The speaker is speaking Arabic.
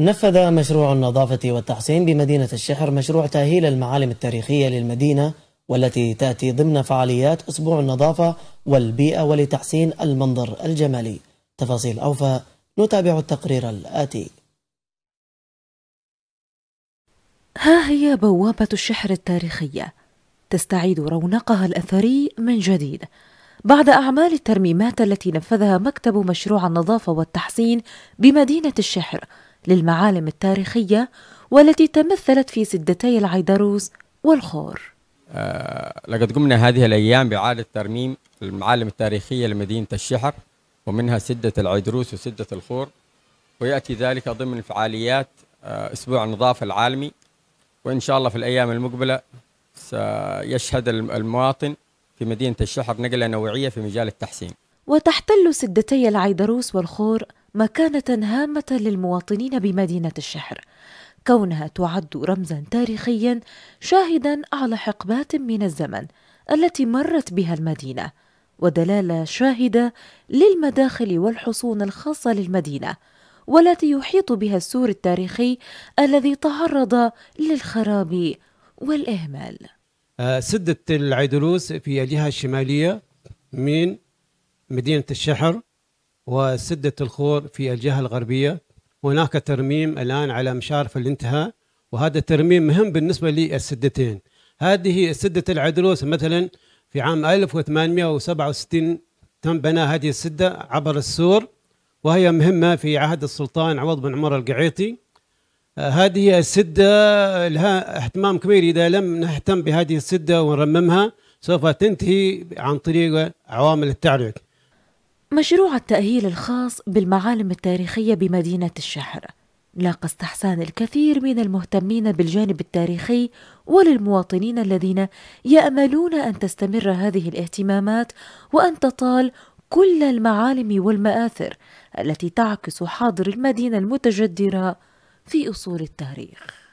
نفذ مشروع النظافة والتحسين بمدينة الشحر مشروع تأهيل المعالم التاريخية للمدينة والتي تأتي ضمن فعاليات أسبوع النظافة والبيئة ولتحسين المنظر الجمالي تفاصيل أوفى نتابع التقرير الآتي ها هي بوابة الشحر التاريخية تستعيد رونقها الأثري من جديد بعد أعمال الترميمات التي نفذها مكتب مشروع النظافة والتحسين بمدينة الشحر للمعالم التاريخية والتي تمثلت في سدتي العيدروس والخور آه لقد قمنا هذه الأيام بإعادة ترميم المعالم التاريخية لمدينة الشحر ومنها سدة العيدروس وسدة الخور ويأتي ذلك ضمن فعاليات آه أسبوع النظافة العالمي وإن شاء الله في الأيام المقبلة سيشهد المواطن في مدينة الشحر نقلة نوعية في مجال التحسين وتحتل سدتي العيدروس والخور مكانة هامة للمواطنين بمدينة الشحر كونها تعد رمزا تاريخيا شاهدا على حقبات من الزمن التي مرت بها المدينة ودلالة شاهدة للمداخل والحصون الخاصة للمدينة والتي يحيط بها السور التاريخي الذي تعرض للخراب والإهمال آه، سدة العيدلوس في الجهة الشمالية من مدينة الشحر وسدة الخور في الجهة الغربية هناك ترميم الآن على مشارف الانتهاء وهذا الترميم مهم بالنسبة للسدتين هذه سدة العدروس مثلا في عام 1867 تم بناء هذه السدة عبر السور وهي مهمة في عهد السلطان عوض بن عمر القعيطي آه، هذه السدة لها اهتمام كبير إذا لم نهتم بهذه السدة ونرممها سوف تنتهي عن طريق عوامل التعريق مشروع التأهيل الخاص بالمعالم التاريخية بمدينة الشهر لاقى استحسان الكثير من المهتمين بالجانب التاريخي وللمواطنين الذين يأملون أن تستمر هذه الاهتمامات وأن تطال كل المعالم والمآثر التي تعكس حاضر المدينة المتجدرة في أصول التاريخ